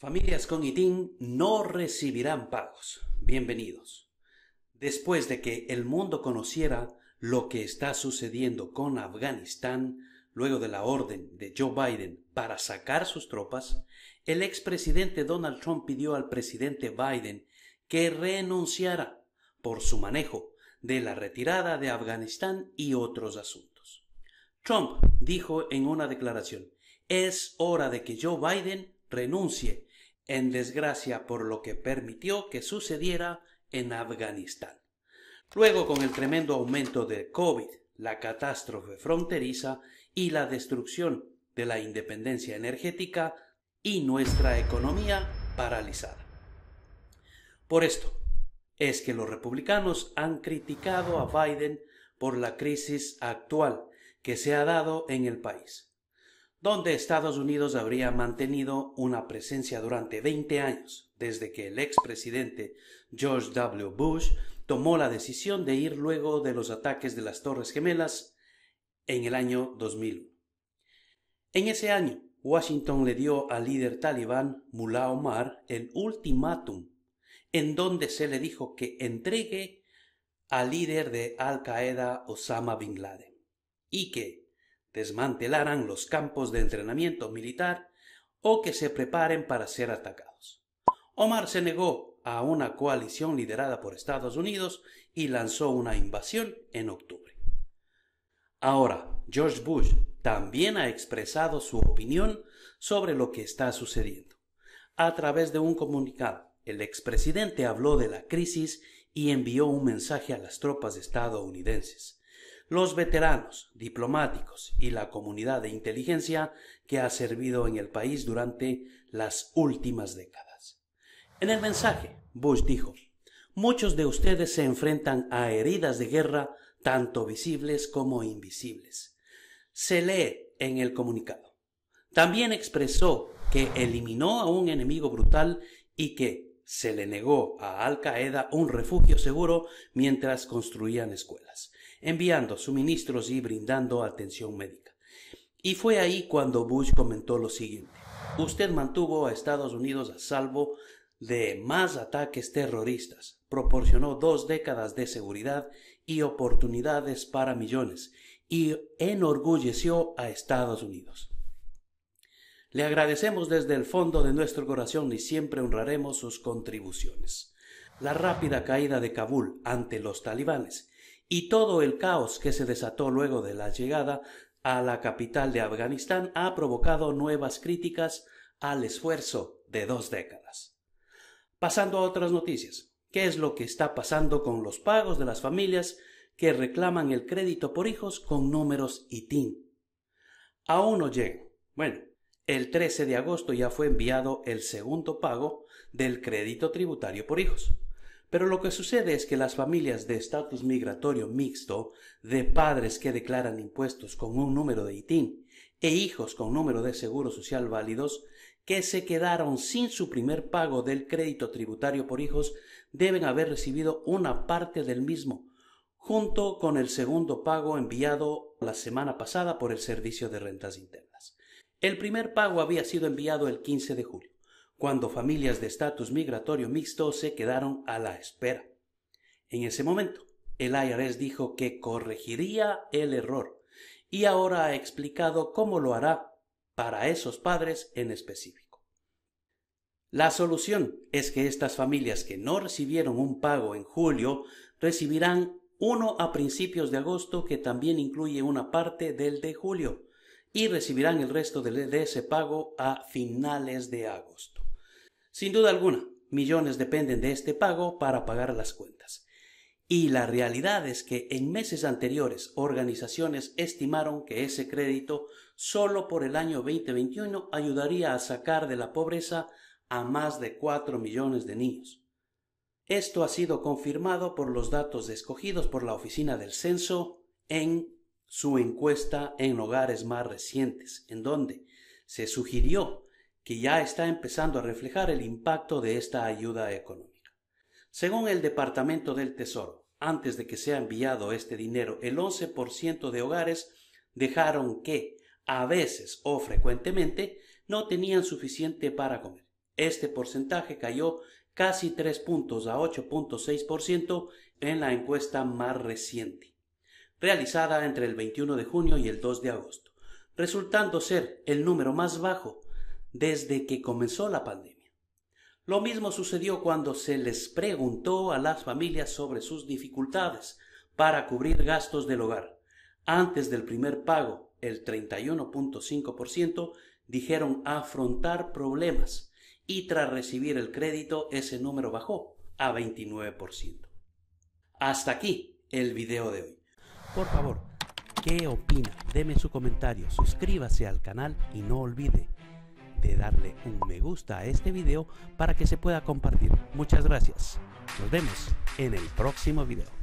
Familias con ITIN no recibirán pagos. Bienvenidos. Después de que el mundo conociera lo que está sucediendo con Afganistán, luego de la orden de Joe Biden para sacar sus tropas, el expresidente Donald Trump pidió al presidente Biden que renunciara por su manejo de la retirada de Afganistán y otros asuntos. Trump dijo en una declaración, es hora de que Joe Biden renuncie en desgracia por lo que permitió que sucediera en Afganistán. Luego, con el tremendo aumento de COVID, la catástrofe fronteriza y la destrucción de la independencia energética y nuestra economía paralizada. Por esto, es que los republicanos han criticado a Biden por la crisis actual que se ha dado en el país donde Estados Unidos habría mantenido una presencia durante 20 años, desde que el expresidente George W. Bush tomó la decisión de ir luego de los ataques de las Torres Gemelas en el año 2001. En ese año, Washington le dio al líder talibán Mullah Omar el ultimátum, en donde se le dijo que entregue al líder de Al Qaeda Osama Bin Laden y que, desmantelaran los campos de entrenamiento militar o que se preparen para ser atacados. Omar se negó a una coalición liderada por Estados Unidos y lanzó una invasión en octubre. Ahora, George Bush también ha expresado su opinión sobre lo que está sucediendo. A través de un comunicado, el expresidente habló de la crisis y envió un mensaje a las tropas estadounidenses los veteranos, diplomáticos y la comunidad de inteligencia que ha servido en el país durante las últimas décadas. En el mensaje, Bush dijo, muchos de ustedes se enfrentan a heridas de guerra tanto visibles como invisibles. Se lee en el comunicado. También expresó que eliminó a un enemigo brutal y que se le negó a Al Qaeda un refugio seguro mientras construían escuelas enviando suministros y brindando atención médica. Y fue ahí cuando Bush comentó lo siguiente. Usted mantuvo a Estados Unidos a salvo de más ataques terroristas, proporcionó dos décadas de seguridad y oportunidades para millones, y enorgulleció a Estados Unidos. Le agradecemos desde el fondo de nuestro corazón y siempre honraremos sus contribuciones. La rápida caída de Kabul ante los talibanes y todo el caos que se desató luego de la llegada a la capital de Afganistán ha provocado nuevas críticas al esfuerzo de dos décadas. Pasando a otras noticias. ¿Qué es lo que está pasando con los pagos de las familias que reclaman el crédito por hijos con números ITIN? Aún no llego. Bueno, el 13 de agosto ya fue enviado el segundo pago del crédito tributario por hijos. Pero lo que sucede es que las familias de estatus migratorio mixto, de padres que declaran impuestos con un número de ITIN e hijos con número de seguro social válidos, que se quedaron sin su primer pago del crédito tributario por hijos, deben haber recibido una parte del mismo, junto con el segundo pago enviado la semana pasada por el Servicio de Rentas Internas. El primer pago había sido enviado el 15 de julio cuando familias de estatus migratorio mixto se quedaron a la espera. En ese momento, el IRS dijo que corregiría el error y ahora ha explicado cómo lo hará para esos padres en específico. La solución es que estas familias que no recibieron un pago en julio recibirán uno a principios de agosto que también incluye una parte del de julio y recibirán el resto de ese pago a finales de agosto. Sin duda alguna, millones dependen de este pago para pagar las cuentas. Y la realidad es que en meses anteriores organizaciones estimaron que ese crédito solo por el año 2021 ayudaría a sacar de la pobreza a más de cuatro millones de niños. Esto ha sido confirmado por los datos escogidos por la Oficina del Censo en su encuesta en hogares más recientes, en donde se sugirió que ya está empezando a reflejar el impacto de esta ayuda económica. Según el Departamento del Tesoro, antes de que sea enviado este dinero, el 11% de hogares dejaron que, a veces o frecuentemente, no tenían suficiente para comer. Este porcentaje cayó casi 3 puntos a 8.6% en la encuesta más reciente, realizada entre el 21 de junio y el 2 de agosto, resultando ser el número más bajo desde que comenzó la pandemia. Lo mismo sucedió cuando se les preguntó a las familias sobre sus dificultades para cubrir gastos del hogar. Antes del primer pago, el 31.5% dijeron afrontar problemas y tras recibir el crédito ese número bajó a 29%. Hasta aquí el video de hoy. Por favor, ¿qué opina? Deme su comentario, suscríbase al canal y no olvide de darle un me gusta a este video para que se pueda compartir. Muchas gracias. Nos vemos en el próximo video.